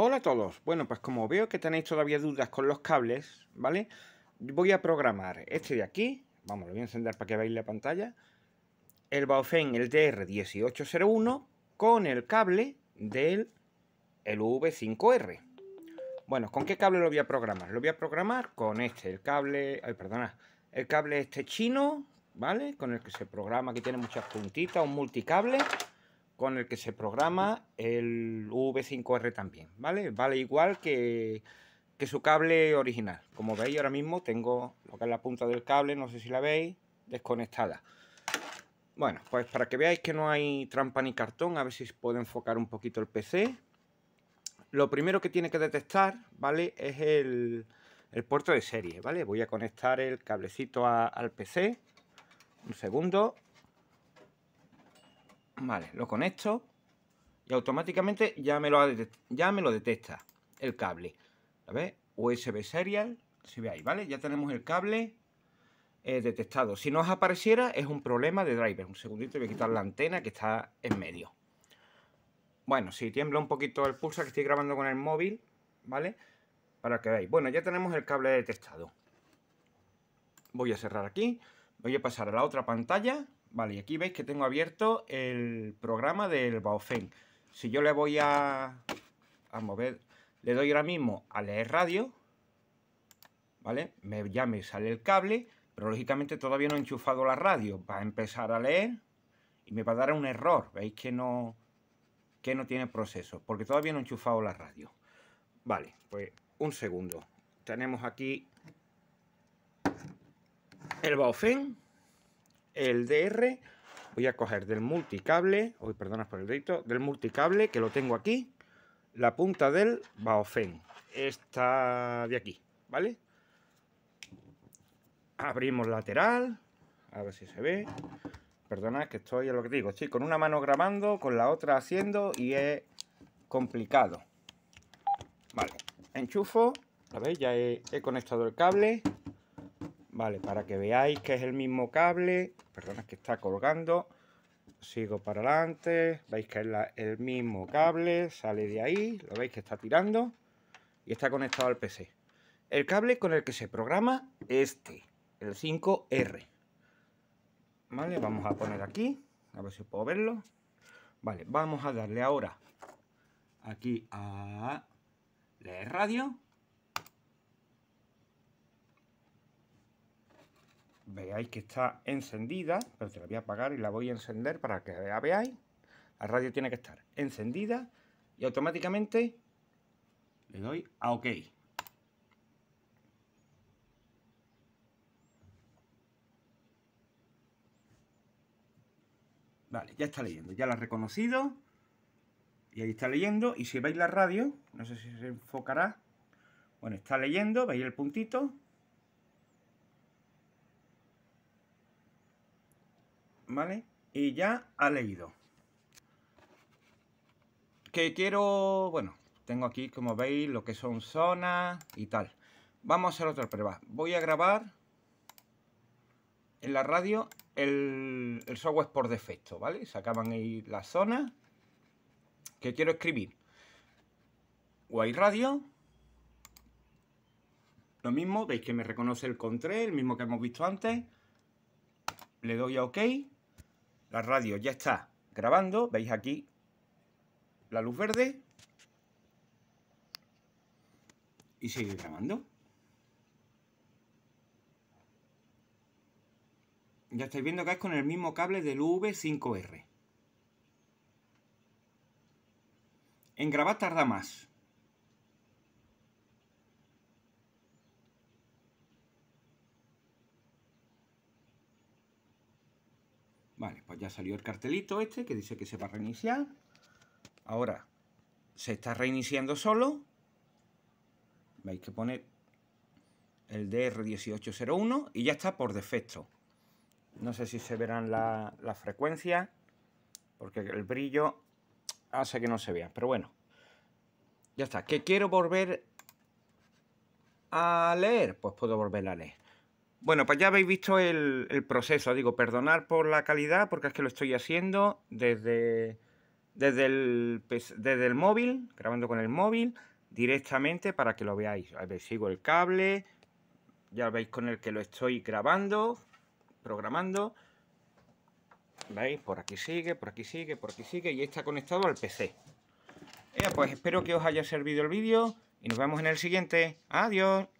Hola a todos. Bueno, pues como veo que tenéis todavía dudas con los cables, ¿vale? Voy a programar este de aquí. Vamos, lo voy a encender para que veáis la pantalla. El Baofeng, el DR1801, con el cable del V5R. Bueno, ¿con qué cable lo voy a programar? Lo voy a programar con este, el cable... Ay, perdona. El cable este chino, ¿vale? Con el que se programa, Que tiene muchas puntitas, un multicable con el que se programa el V5R también, ¿vale? Vale igual que, su cable original. Como veis, ahora mismo tengo lo que es la punta del cable, no sé si la veis, desconectada. Bueno, pues para que veáis que no hay trampa ni cartón, a ver si puedo enfocar un poquito el PC. Lo primero que tiene que detectar, ¿vale? Es el, puerto de serie, ¿vale? Voy a conectar el cablecito al PC. Un segundo. Vale, lo conecto y automáticamente ya me lo, ya me lo detecta el cable. A ver, USB serial, si veáis, ¿vale? Ya tenemos el cable eh, detectado. Si no os apareciera es un problema de driver. Un segundito, voy a quitar la antena que está en medio. Bueno, si tiembla un poquito el pulsa que estoy grabando con el móvil, ¿vale? Para que veáis. Bueno, ya tenemos el cable detectado. Voy a cerrar aquí. Voy a pasar a la otra pantalla Vale, y aquí veis que tengo abierto el programa del Baofeng. Si yo le voy a, a mover, le doy ahora mismo a leer radio, ¿vale? Me, ya me sale el cable, pero lógicamente todavía no he enchufado la radio. Va a empezar a leer y me va a dar un error. Veis que no, que no tiene proceso, porque todavía no he enchufado la radio. Vale, pues un segundo. Tenemos aquí el Baofeng el DR. Voy a coger del multicable, hoy perdonas por el dedito, del multicable que lo tengo aquí, la punta del Baofen, esta de aquí, ¿vale? Abrimos lateral, a ver si se ve. Perdona que estoy a lo que digo, estoy con una mano grabando, con la otra haciendo y es complicado. Vale, enchufo, ya he conectado el cable, Vale, para que veáis que es el mismo cable, perdona que está colgando, sigo para adelante, veis que es el mismo cable, sale de ahí, lo veis que está tirando y está conectado al PC. El cable con el que se programa este, el 5R. Vale, vamos a poner aquí, a ver si puedo verlo. Vale, vamos a darle ahora aquí a la radio Veáis que está encendida, pero te la voy a apagar y la voy a encender para que la veáis. La radio tiene que estar encendida y automáticamente le doy a OK. Vale, ya está leyendo, ya la ha reconocido. Y ahí está leyendo. Y si veis la radio, no sé si se enfocará. Bueno, está leyendo, veis el puntito. ¿vale? Y ya ha leído. Que quiero, bueno, tengo aquí, como veis, lo que son zonas y tal. Vamos a hacer otra prueba. Voy a grabar en la radio el, el software por defecto, ¿vale? Se acaban ahí las zonas que quiero escribir. Guay Radio. Lo mismo, veis que me reconoce el control, el mismo que hemos visto antes. Le doy a OK. La radio ya está grabando. Veis aquí la luz verde. Y sigue grabando. Ya estáis viendo que es con el mismo cable del V5R. En grabar tarda más. Vale, pues ya salió el cartelito este que dice que se va a reiniciar. Ahora se está reiniciando solo. Veis que poner el DR1801 y ya está por defecto. No sé si se verán las la frecuencias, porque el brillo hace que no se vea Pero bueno, ya está. ¿Que quiero volver a leer? Pues puedo volver a leer. Bueno, pues ya habéis visto el, proceso. Digo, perdonar por la calidad, porque es que lo estoy haciendo desde, desde, el, desde el móvil, grabando con el móvil, directamente para que lo veáis. A ver, sigo el cable, ya veis con el que lo estoy grabando, programando. ¿Veis? Por aquí sigue, por aquí sigue, por aquí sigue y está conectado al PC. pues espero que os haya servido el vídeo y nos vemos en el siguiente. Adiós.